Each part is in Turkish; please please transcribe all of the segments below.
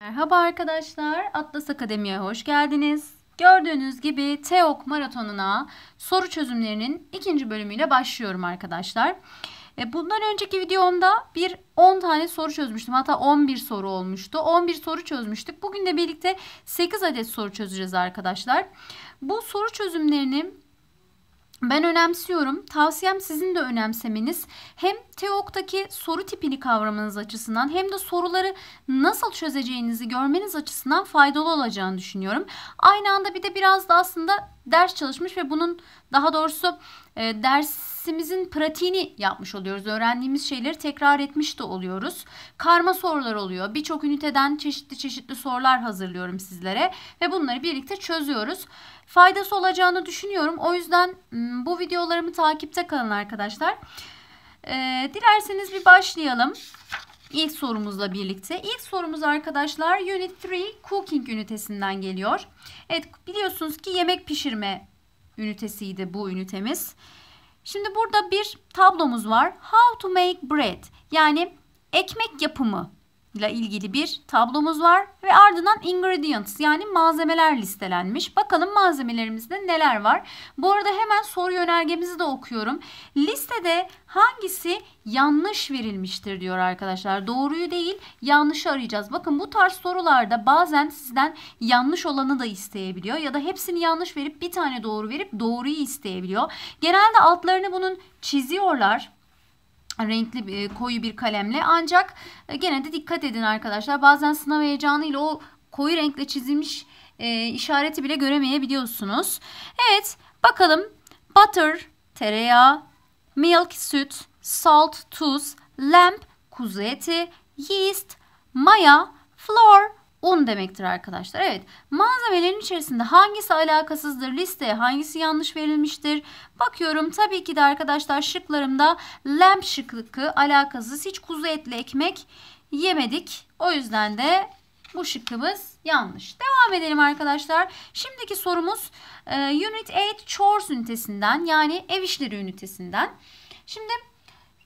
Merhaba arkadaşlar, Atlas Akademi'ye hoş geldiniz. Gördüğünüz gibi TEOK maratonuna soru çözümlerinin ikinci bölümüyle başlıyorum arkadaşlar. E, bundan önceki videomda bir 10 tane soru çözmüştüm. Hatta 11 soru olmuştu. 11 soru çözmüştük. Bugün de birlikte 8 adet soru çözeceğiz arkadaşlar. Bu soru çözümlerini ben önemsiyorum. Tavsiyem sizin de önemsemeniz. Hem TEOK'taki soru tipini kavramanız açısından hem de soruları nasıl çözeceğinizi görmeniz açısından faydalı olacağını düşünüyorum. Aynı anda bir de biraz da aslında ders çalışmış ve bunun daha doğrusu e, dersimizin pratiğini yapmış oluyoruz. Öğrendiğimiz şeyleri tekrar etmiş de oluyoruz. Karma sorular oluyor. Birçok üniteden çeşitli çeşitli sorular hazırlıyorum sizlere ve bunları birlikte çözüyoruz. Faydası olacağını düşünüyorum. O yüzden bu videolarımı takipte kalın arkadaşlar. E, dilerseniz bir başlayalım ilk sorumuzla birlikte. İlk sorumuz arkadaşlar Unit 3 Cooking ünitesinden geliyor. Evet biliyorsunuz ki yemek pişirme ünitesiydi bu ünitemiz. Şimdi burada bir tablomuz var. How to make bread yani ekmek yapımı ile ilgili bir tablomuz var ve ardından ingredients yani malzemeler listelenmiş. Bakalım malzemelerimizde neler var. Bu arada hemen soru yönergemizi de okuyorum. Listede hangisi yanlış verilmiştir diyor arkadaşlar. Doğruyu değil yanlışı arayacağız. Bakın bu tarz sorularda bazen sizden yanlış olanı da isteyebiliyor ya da hepsini yanlış verip bir tane doğru verip doğruyu isteyebiliyor. Genelde altlarını bunun çiziyorlar renkli bir, e, koyu bir kalemle ancak e, gene de dikkat edin arkadaşlar bazen sınav heyecanıyla o koyu renkle çizilmiş e, işareti bile göremeyebiliyorsunuz. Evet bakalım butter tereyağı, milk süt, salt tuz, lamp kuzu eti, yeast, maya, flour un demektir arkadaşlar. Evet malzemelerin içerisinde hangisi alakasızdır listeye hangisi yanlış verilmiştir? Bakıyorum tabii ki de arkadaşlar şıklarımda lamp şıkkı alakasız hiç kuzu etli ekmek yemedik. O yüzden de bu şıkkımız yanlış. Devam edelim arkadaşlar. Şimdiki sorumuz e, Unit 8 Chores ünitesinden yani ev işleri ünitesinden. Şimdi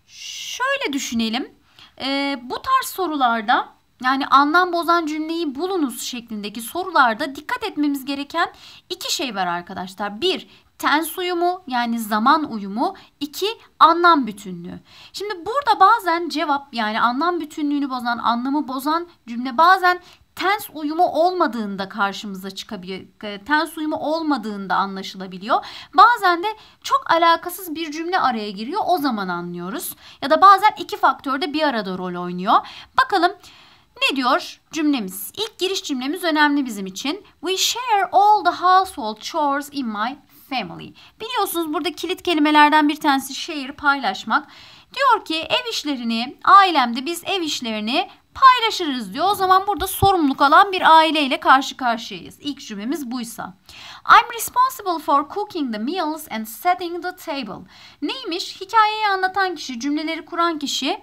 şöyle düşünelim. E, bu tarz sorularda yani anlam bozan cümleyi bulunuz şeklindeki sorularda dikkat etmemiz gereken iki şey var arkadaşlar. Bir, tens uyumu yani zaman uyumu. iki anlam bütünlüğü. Şimdi burada bazen cevap yani anlam bütünlüğünü bozan, anlamı bozan cümle bazen tens uyumu olmadığında karşımıza çıkabiliyor. Ee, tens uyumu olmadığında anlaşılabiliyor. Bazen de çok alakasız bir cümle araya giriyor. O zaman anlıyoruz. Ya da bazen iki faktör de bir arada rol oynuyor. Bakalım ne diyor cümlemiz? İlk giriş cümlemiz önemli bizim için. We share all the household chores in my family. Biliyorsunuz burada kilit kelimelerden bir tanesi share paylaşmak. Diyor ki ev işlerini ailemde biz ev işlerini paylaşırız diyor. O zaman burada sorumluluk alan bir aileyle karşı karşıyayız. İlk cümlemiz buysa. I'm responsible for cooking the meals and setting the table. Neymiş? Hikayeyi anlatan kişi, cümleleri kuran kişi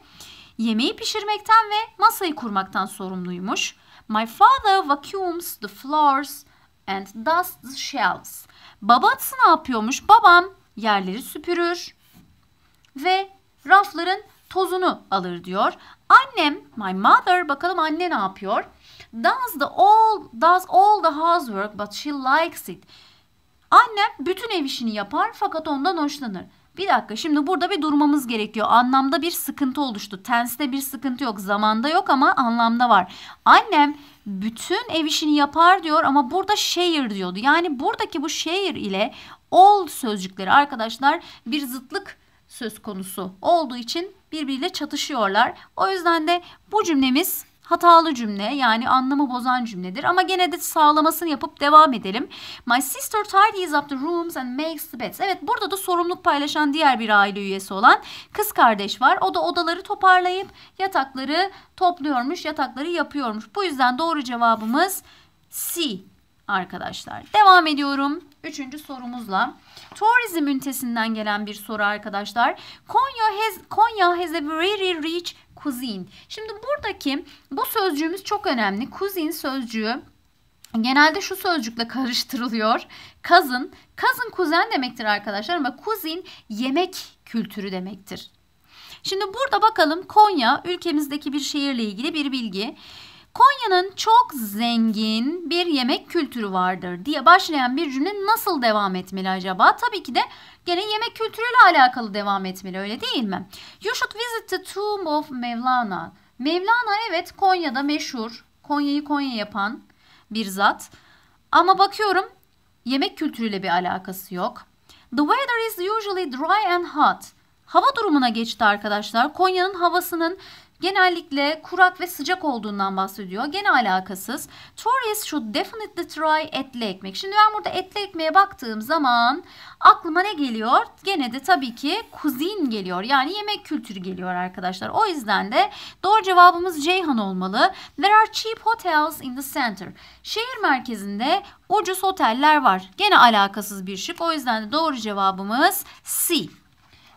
yemeği pişirmekten ve masayı kurmaktan sorumluymuş. My father vacuums the floors and dusts the shelves. Babası ne yapıyormuş? Babam yerleri süpürür ve rafların tozunu alır diyor. Annem, my mother, bakalım anne ne yapıyor? Does the all does all the housework but she likes it. Annem bütün ev işini yapar fakat ondan hoşlanır. Bir dakika şimdi burada bir durmamız gerekiyor. Anlamda bir sıkıntı oluştu. Tense'de bir sıkıntı yok. Zamanda yok ama anlamda var. Annem bütün ev işini yapar diyor ama burada şehir diyordu. Yani buradaki bu şehir ile ol sözcükleri arkadaşlar bir zıtlık söz konusu olduğu için birbiriyle çatışıyorlar. O yüzden de bu cümlemiz hatalı cümle yani anlamı bozan cümledir ama gene de sağlamasını yapıp devam edelim. My sister tidies up the rooms and makes the beds. Evet burada da sorumluluk paylaşan diğer bir aile üyesi olan kız kardeş var. O da odaları toparlayıp yatakları topluyormuş, yatakları yapıyormuş. Bu yüzden doğru cevabımız C arkadaşlar. Devam ediyorum. Üçüncü sorumuzla. Turizm ünitesinden gelen bir soru arkadaşlar. Konya has, Konya has a very rich cuisine. Şimdi buradaki bu sözcüğümüz çok önemli. Cuisine sözcüğü genelde şu sözcükle karıştırılıyor. Cousin, cousin kuzen demektir arkadaşlar ama cuisine yemek kültürü demektir. Şimdi burada bakalım Konya ülkemizdeki bir şehirle ilgili bir bilgi. Konya'nın çok zengin bir yemek kültürü vardır diye başlayan bir cümle nasıl devam etmeli acaba? Tabii ki de gene yemek kültürüyle alakalı devam etmeli öyle değil mi? You should visit the tomb of Mevlana. Mevlana evet Konya'da meşhur. Konya'yı Konya yapan bir zat. Ama bakıyorum yemek kültürüyle bir alakası yok. The weather is usually dry and hot. Hava durumuna geçti arkadaşlar. Konya'nın havasının genellikle kurak ve sıcak olduğundan bahsediyor. Gene alakasız. Tourists should definitely try etli ekmek. Şimdi ben burada etli ekmeğe baktığım zaman aklıma ne geliyor? Gene de tabii ki kuzin geliyor. Yani yemek kültürü geliyor arkadaşlar. O yüzden de doğru cevabımız Ceyhan olmalı. There are cheap hotels in the center. Şehir merkezinde ucuz oteller var. Gene alakasız bir şık. O yüzden de doğru cevabımız C.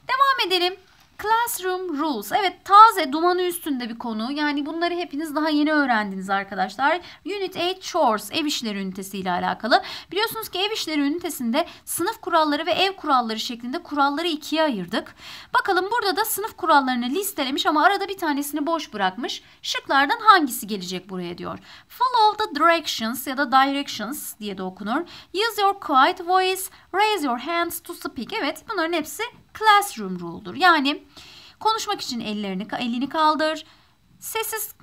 Devam edelim. Classroom Rules. Evet taze dumanı üstünde bir konu. Yani bunları hepiniz daha yeni öğrendiniz arkadaşlar. Unit 8 Chores ev işleri ünitesi ile alakalı. Biliyorsunuz ki ev işleri ünitesinde sınıf kuralları ve ev kuralları şeklinde kuralları ikiye ayırdık. Bakalım burada da sınıf kurallarını listelemiş ama arada bir tanesini boş bırakmış. Şıklardan hangisi gelecek buraya diyor. Follow the directions ya da directions diye de okunur. Use your quiet voice, raise your hands to speak. Evet bunların hepsi classroom rule'dur. Yani konuşmak için ellerini elini kaldır. Sessiz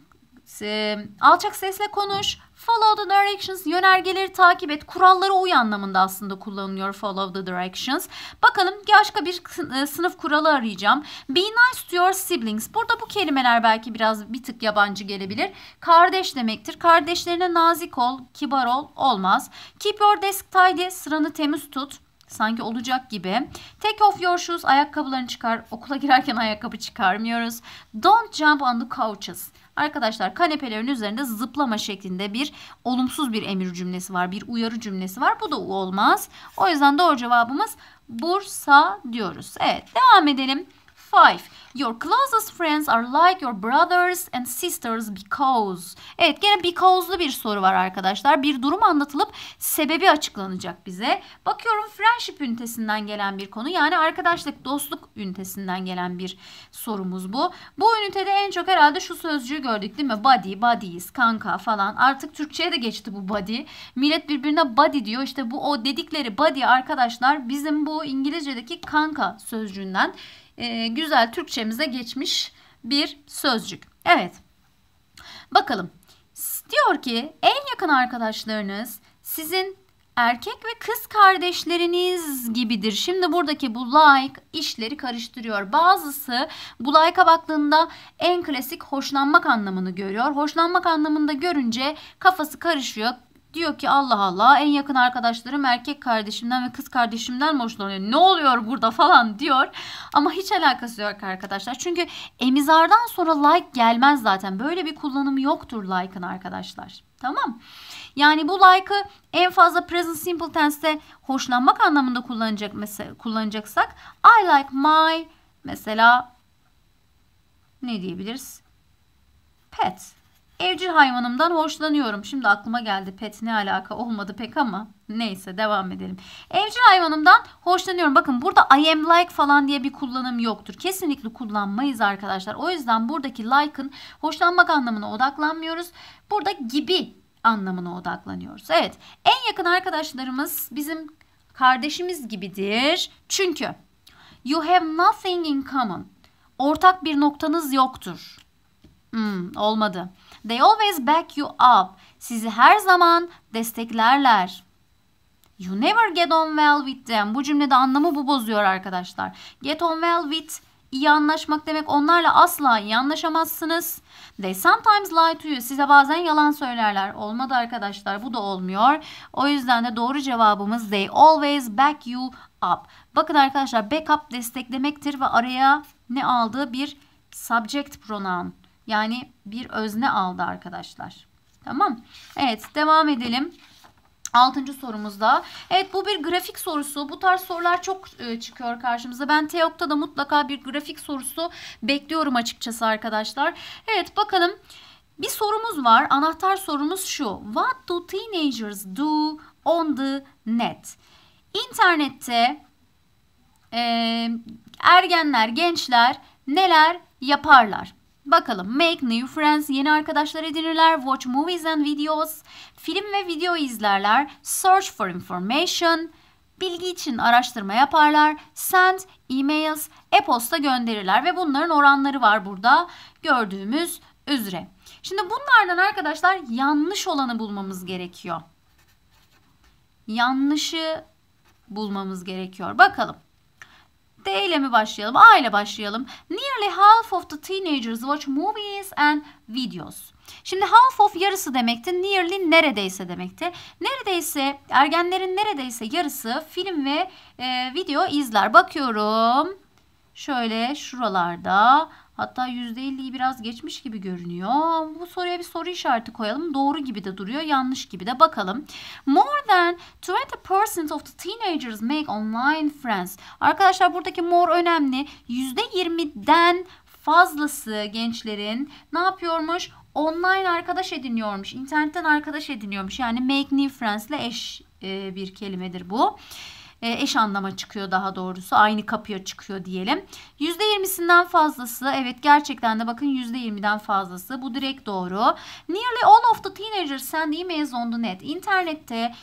e, alçak sesle konuş. Follow the directions yönergeleri takip et. Kurallara uy anlamında aslında kullanılıyor follow the directions. Bakalım başka bir e, sınıf kuralı arayacağım. Be nice to your siblings. Burada bu kelimeler belki biraz bir tık yabancı gelebilir. Kardeş demektir. Kardeşlerine nazik ol, kibar ol olmaz. Keep your desk tidy. Sıranı temiz tut sanki olacak gibi. Take off your shoes. Ayakkabılarını çıkar. Okula girerken ayakkabı çıkarmıyoruz. Don't jump on the couches. Arkadaşlar kanepelerin üzerinde zıplama şeklinde bir olumsuz bir emir cümlesi var. Bir uyarı cümlesi var. Bu da olmaz. O yüzden doğru cevabımız Bursa diyoruz. Evet devam edelim. Five. Your closest friends are like your brothers and sisters because. Evet gene because'lu bir soru var arkadaşlar. Bir durum anlatılıp sebebi açıklanacak bize. Bakıyorum friendship ünitesinden gelen bir konu. Yani arkadaşlık, dostluk ünitesinden gelen bir sorumuz bu. Bu ünitede en çok herhalde şu sözcüğü gördük değil mi? Buddy, buddies, kanka falan. Artık Türkçe'ye de geçti bu buddy. Millet birbirine buddy diyor. İşte bu o dedikleri buddy arkadaşlar bizim bu İngilizce'deki kanka sözcüğünden e, güzel Türkçemize geçmiş bir sözcük. Evet. Bakalım. Diyor ki en yakın arkadaşlarınız sizin erkek ve kız kardeşleriniz gibidir. Şimdi buradaki bu like işleri karıştırıyor. Bazısı bu like'a baktığında en klasik hoşlanmak anlamını görüyor. Hoşlanmak anlamında görünce kafası karışıyor. Diyor ki Allah Allah en yakın arkadaşlarım erkek kardeşimden ve kız kardeşimden mi hoşlanıyor? Ne oluyor burada falan diyor. Ama hiç alakası yok arkadaşlar. Çünkü emizardan sonra like gelmez zaten. Böyle bir kullanım yoktur like'ın arkadaşlar. Tamam. Yani bu like'ı en fazla present simple tense'te hoşlanmak anlamında kullanacak mesela kullanacaksak I like my mesela ne diyebiliriz? Pet Evcil hayvanımdan hoşlanıyorum. Şimdi aklıma geldi pet ne alaka olmadı pek ama neyse devam edelim. Evcil hayvanımdan hoşlanıyorum. Bakın burada I am like falan diye bir kullanım yoktur. Kesinlikle kullanmayız arkadaşlar. O yüzden buradaki like'ın hoşlanmak anlamına odaklanmıyoruz. Burada gibi anlamına odaklanıyoruz. Evet en yakın arkadaşlarımız bizim kardeşimiz gibidir. Çünkü you have nothing in common. Ortak bir noktanız yoktur. Hmm, olmadı. They always back you up. Sizi her zaman desteklerler. You never get on well with them. Bu cümlede anlamı bu bozuyor arkadaşlar. Get on well with iyi anlaşmak demek onlarla asla iyi anlaşamazsınız. They sometimes lie to you. Size bazen yalan söylerler. Olmadı arkadaşlar. Bu da olmuyor. O yüzden de doğru cevabımız they always back you up. Bakın arkadaşlar back up desteklemektir ve araya ne aldığı bir subject pronoun. Yani bir özne aldı arkadaşlar. Tamam. Evet devam edelim. Altıncı sorumuzda. Evet bu bir grafik sorusu. Bu tarz sorular çok e, çıkıyor karşımıza. Ben TEOK'ta da mutlaka bir grafik sorusu bekliyorum açıkçası arkadaşlar. Evet bakalım. Bir sorumuz var. Anahtar sorumuz şu. What do teenagers do on the net? İnternette e, ergenler, gençler neler yaparlar? Bakalım make new friends, yeni arkadaşlar edinirler, watch movies and videos, film ve video izlerler, search for information, bilgi için araştırma yaparlar, send emails, e-posta gönderirler ve bunların oranları var burada gördüğümüz üzere. Şimdi bunlardan arkadaşlar yanlış olanı bulmamız gerekiyor. Yanlışı bulmamız gerekiyor. Bakalım. D ile mi başlayalım? A ile başlayalım. Nearly half of the teenagers watch movies and videos. Şimdi half of yarısı demekti. Nearly neredeyse demekti. Neredeyse ergenlerin neredeyse yarısı film ve e, video izler. Bakıyorum. Şöyle şuralarda Hatta %50'yi biraz geçmiş gibi görünüyor. Bu soruya bir soru işareti koyalım. Doğru gibi de duruyor, yanlış gibi de bakalım. More than 20% of the teenagers make online friends. Arkadaşlar buradaki more önemli. %20'den fazlası gençlerin ne yapıyormuş? Online arkadaş ediniyormuş. İnternetten arkadaş ediniyormuş. Yani make new friends ile eş e, bir kelimedir bu. Ee, eş anlama çıkıyor daha doğrusu. Aynı kapıya çıkıyor diyelim. %20'sinden fazlası evet gerçekten de bakın %20'den fazlası. Bu direkt doğru. Nearly all of the teenagers and emails on the net. İnternette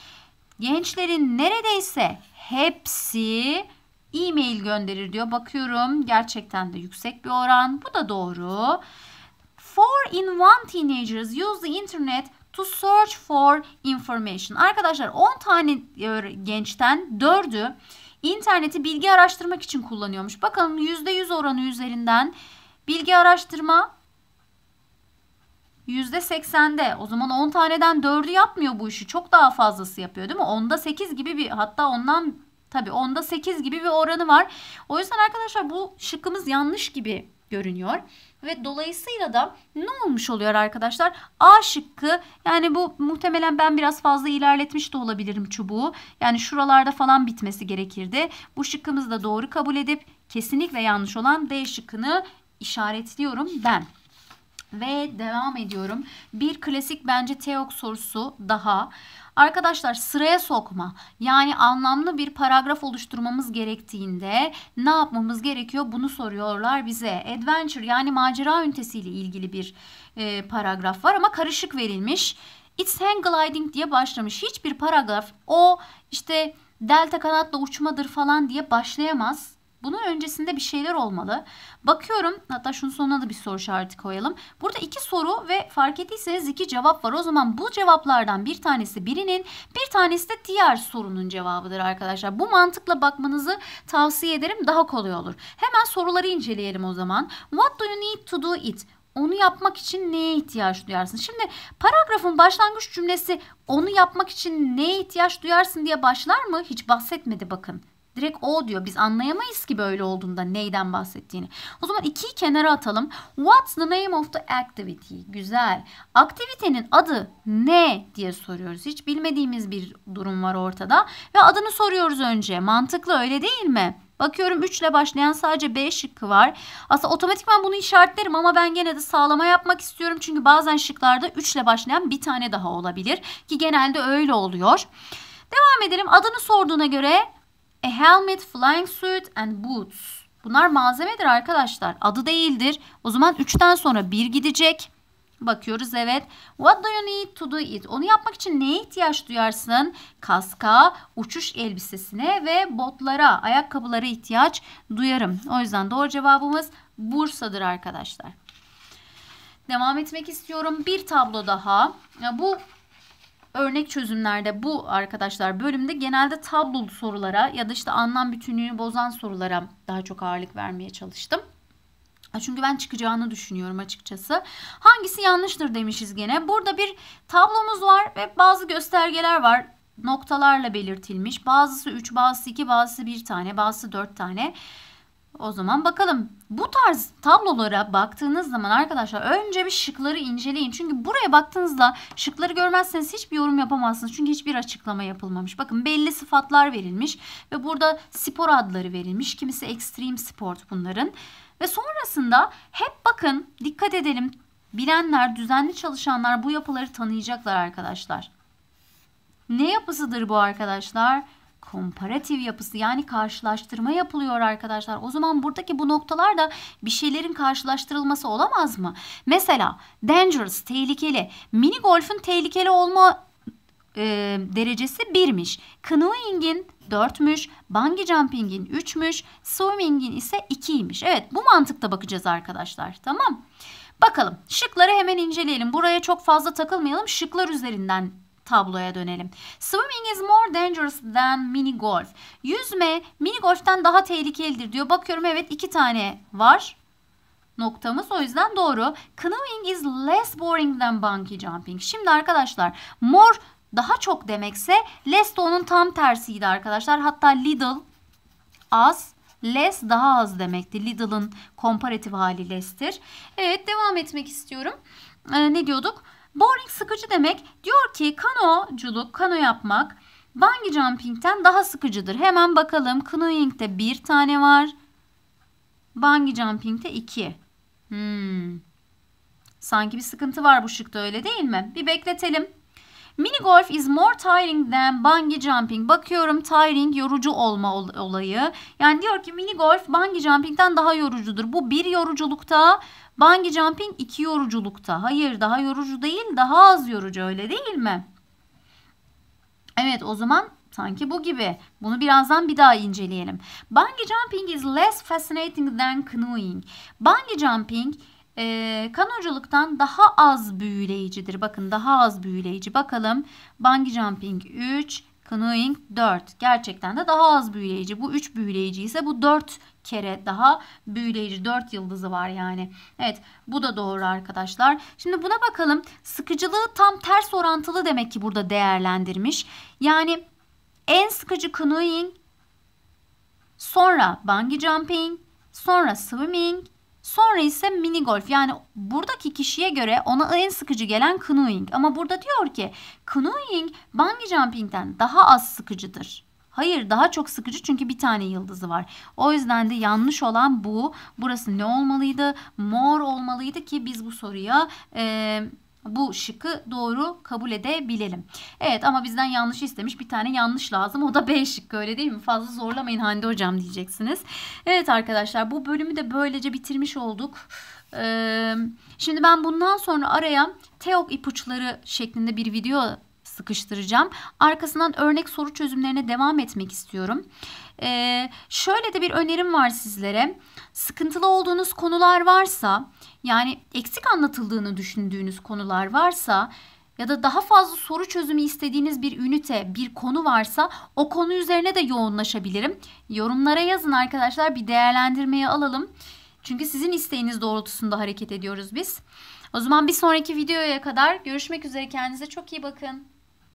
gençlerin neredeyse hepsi e-mail gönderir diyor. Bakıyorum gerçekten de yüksek bir oran. Bu da doğru. Four in one teenagers use the internet to search for information. Arkadaşlar 10 tane e, gençten 4'ü interneti bilgi araştırmak için kullanıyormuş. Bakalım %100 oranı üzerinden bilgi araştırma %80'de o zaman 10 taneden 4'ü yapmıyor bu işi. Çok daha fazlası yapıyor değil mi? Onda 8 gibi bir hatta ondan tabii onda 8 gibi bir oranı var. O yüzden arkadaşlar bu şıkkımız yanlış gibi görünüyor. Ve dolayısıyla da ne olmuş oluyor arkadaşlar? A şıkkı yani bu muhtemelen ben biraz fazla ilerletmiş de olabilirim çubuğu. Yani şuralarda falan bitmesi gerekirdi. Bu şıkkımızı da doğru kabul edip kesinlikle yanlış olan D şıkkını işaretliyorum ben. Ve devam ediyorum. Bir klasik bence TEOK sorusu daha. Arkadaşlar sıraya sokma yani anlamlı bir paragraf oluşturmamız gerektiğinde ne yapmamız gerekiyor bunu soruyorlar bize. Adventure yani macera ünitesiyle ilgili bir e, paragraf var ama karışık verilmiş. It's hang gliding diye başlamış. Hiçbir paragraf o işte delta kanatla uçmadır falan diye başlayamaz. Bunun öncesinde bir şeyler olmalı. Bakıyorum hatta şunun sonuna da bir soru işareti koyalım. Burada iki soru ve fark ettiyseniz iki cevap var. O zaman bu cevaplardan bir tanesi birinin bir tanesi de diğer sorunun cevabıdır arkadaşlar. Bu mantıkla bakmanızı tavsiye ederim daha kolay olur. Hemen soruları inceleyelim o zaman. What do you need to do it? onu yapmak için neye ihtiyaç duyarsın? Şimdi paragrafın başlangıç cümlesi onu yapmak için neye ihtiyaç duyarsın diye başlar mı? Hiç bahsetmedi bakın. Direkt o diyor. Biz anlayamayız ki böyle olduğunda neyden bahsettiğini. O zaman ikiyi kenara atalım. What's the name of the activity? Güzel. Aktivitenin adı ne diye soruyoruz. Hiç bilmediğimiz bir durum var ortada. Ve adını soruyoruz önce. Mantıklı öyle değil mi? Bakıyorum 3 ile başlayan sadece B şıkkı var. Aslında otomatikman bunu işaretlerim ama ben gene de sağlama yapmak istiyorum. Çünkü bazen şıklarda 3 ile başlayan bir tane daha olabilir. Ki genelde öyle oluyor. Devam edelim. Adını sorduğuna göre A helmet, flying suit and boots. Bunlar malzemedir arkadaşlar. Adı değildir. O zaman 3'ten sonra 1 gidecek. Bakıyoruz evet. What do you need to do it? Onu yapmak için neye ihtiyaç duyarsın? Kaska, uçuş elbisesine ve botlara, ayakkabılara ihtiyaç duyarım. O yüzden doğru cevabımız Bursa'dır arkadaşlar. Devam etmek istiyorum. Bir tablo daha. Bu örnek çözümlerde bu arkadaşlar bölümde genelde tablolu sorulara ya da işte anlam bütünlüğünü bozan sorulara daha çok ağırlık vermeye çalıştım. Çünkü ben çıkacağını düşünüyorum açıkçası. Hangisi yanlıştır demişiz gene. Burada bir tablomuz var ve bazı göstergeler var. Noktalarla belirtilmiş. Bazısı 3, bazısı 2, bazısı 1 tane, bazısı 4 tane. O zaman bakalım. Bu tarz tablolara baktığınız zaman arkadaşlar önce bir şıkları inceleyin. Çünkü buraya baktığınızda şıkları görmezseniz hiçbir yorum yapamazsınız. Çünkü hiçbir açıklama yapılmamış. Bakın belli sıfatlar verilmiş ve burada spor adları verilmiş. Kimisi extreme sport bunların. Ve sonrasında hep bakın dikkat edelim. Bilenler, düzenli çalışanlar bu yapıları tanıyacaklar arkadaşlar. Ne yapısıdır bu arkadaşlar? komparatif yapısı yani karşılaştırma yapılıyor arkadaşlar. O zaman buradaki bu noktalar da bir şeylerin karşılaştırılması olamaz mı? Mesela dangerous tehlikeli. Mini golf'ün tehlikeli olma e, derecesi 1'miş. Canoeing'in 4'müş, bungee jumping'in 3'müş, swimming'in ise 2'ymiş. Evet bu mantıkta bakacağız arkadaşlar tamam Bakalım şıkları hemen inceleyelim. Buraya çok fazla takılmayalım. Şıklar üzerinden tabloya dönelim. Swimming is more dangerous than mini golf. Yüzme mini golften daha tehlikelidir diyor. Bakıyorum evet iki tane var noktamız. O yüzden doğru. Canoeing is less boring than bungee jumping. Şimdi arkadaşlar more daha çok demekse less de onun tam tersiydi arkadaşlar. Hatta little az less daha az demekti. Little'ın komparatif hali less'tir. Evet devam etmek istiyorum. Ee, ne diyorduk? Boring sıkıcı demek. Diyor ki kanoculuk, kano yapmak bungee jumping'ten daha sıkıcıdır. Hemen bakalım. Canoeing'de bir tane var. Bungee jumping'de iki. Hmm. Sanki bir sıkıntı var bu şıkta öyle değil mi? Bir bekletelim. Mini golf is more tiring than bungee jumping. Bakıyorum tiring yorucu olma ol olayı. Yani diyor ki mini golf bungee jumping'den daha yorucudur. Bu bir yoruculukta Bungee jumping iki yoruculukta. Hayır daha yorucu değil daha az yorucu öyle değil mi? Evet o zaman sanki bu gibi. Bunu birazdan bir daha inceleyelim. Bungee jumping is less fascinating than canoeing. Bungee jumping e, kanoculuktan daha az büyüleyicidir. Bakın daha az büyüleyici. Bakalım bungee jumping 3, canoeing 4. Gerçekten de daha az büyüleyici. Bu 3 büyüleyici ise bu 4 kere daha büyüleyici 4 yıldızı var yani. Evet bu da doğru arkadaşlar. Şimdi buna bakalım. Sıkıcılığı tam ters orantılı demek ki burada değerlendirmiş. Yani en sıkıcı canoeing, sonra bungee jumping, sonra swimming, Sonra ise mini golf yani buradaki kişiye göre ona en sıkıcı gelen canoeing ama burada diyor ki canoeing bungee jumping'den daha az sıkıcıdır. Hayır daha çok sıkıcı çünkü bir tane yıldızı var. O yüzden de yanlış olan bu. Burası ne olmalıydı? Mor olmalıydı ki biz bu soruya... E, bu şıkı doğru kabul edebilelim. Evet ama bizden yanlış istemiş bir tane yanlış lazım. O da B şıkkı öyle değil mi? Fazla zorlamayın Hande hocam diyeceksiniz. Evet arkadaşlar bu bölümü de böylece bitirmiş olduk. şimdi ben bundan sonra araya TEOK ipuçları şeklinde bir video sıkıştıracağım. Arkasından örnek soru çözümlerine devam etmek istiyorum. Ee, şöyle de bir önerim var sizlere. Sıkıntılı olduğunuz konular varsa yani eksik anlatıldığını düşündüğünüz konular varsa ya da daha fazla soru çözümü istediğiniz bir ünite, bir konu varsa o konu üzerine de yoğunlaşabilirim. Yorumlara yazın arkadaşlar bir değerlendirmeye alalım. Çünkü sizin isteğiniz doğrultusunda hareket ediyoruz biz. O zaman bir sonraki videoya kadar görüşmek üzere kendinize çok iyi bakın.